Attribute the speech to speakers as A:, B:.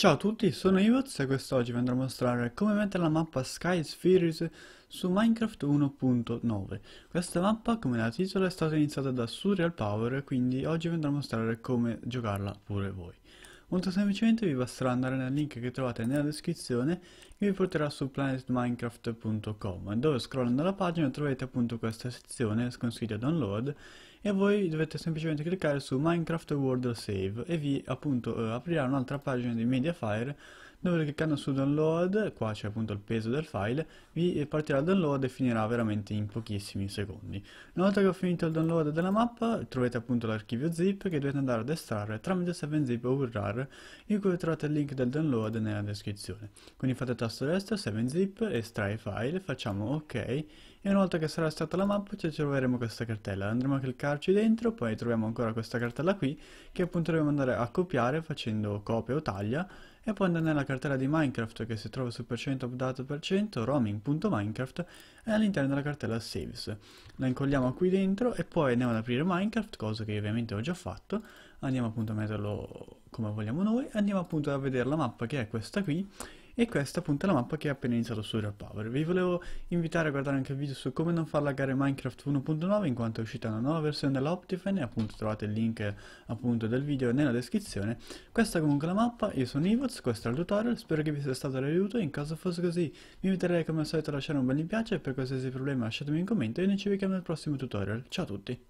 A: Ciao a tutti, sono Ivoz e quest'oggi vi andrò a mostrare come mettere la mappa Sky Spheres su Minecraft 1.9. Questa mappa, come da titolo, è stata iniziata da Surreal Power, quindi oggi vi andrò a mostrare come giocarla pure voi. Molto semplicemente vi basterà andare nel link che trovate nella descrizione che vi porterà su planetminecraft.com dove scrollando la pagina troverete appunto questa sezione sconsiglio download e voi dovete semplicemente cliccare su Minecraft World Save e vi appunto eh, aprirà un'altra pagina di Mediafire dove cliccando su download, qua c'è appunto il peso del file, vi partirà il download e finirà veramente in pochissimi secondi. Una volta che ho finito il download della mappa trovate appunto l'archivio zip che dovete andare ad estrarre tramite 7zip o WinRAR in cui trovate il link del download nella descrizione. Quindi fate tasto destro 7zip, estrai file, facciamo ok e una volta che sarà stata la mappa ci troveremo questa cartella, andremo a cliccare buttarci dentro, poi troviamo ancora questa cartella qui che appunto dobbiamo andare a copiare facendo copia o taglia e poi andare nella cartella di Minecraft che si trova su percento update percento roaming.minecraft e all'interno della cartella saves. La incolliamo qui dentro e poi andiamo ad aprire Minecraft, cosa che ovviamente ho già fatto, andiamo appunto a metterlo come vogliamo noi, andiamo appunto a vedere la mappa che è questa qui e questa appunto è la mappa che ha appena iniziato su Real Power. Vi volevo invitare a guardare anche il video su come non far laggare Minecraft 1.9 in quanto è uscita una nuova versione dell'Optifen e appunto trovate il link appunto del video nella descrizione. Questa è comunque la mappa, io sono Ivoz, questo era il tutorial, spero che vi sia stato d'aiuto in caso fosse così vi inviterei come al solito a lasciare un bel mi piace e per qualsiasi problema lasciatemi un commento e noi ci vediamo nel prossimo tutorial. Ciao a tutti!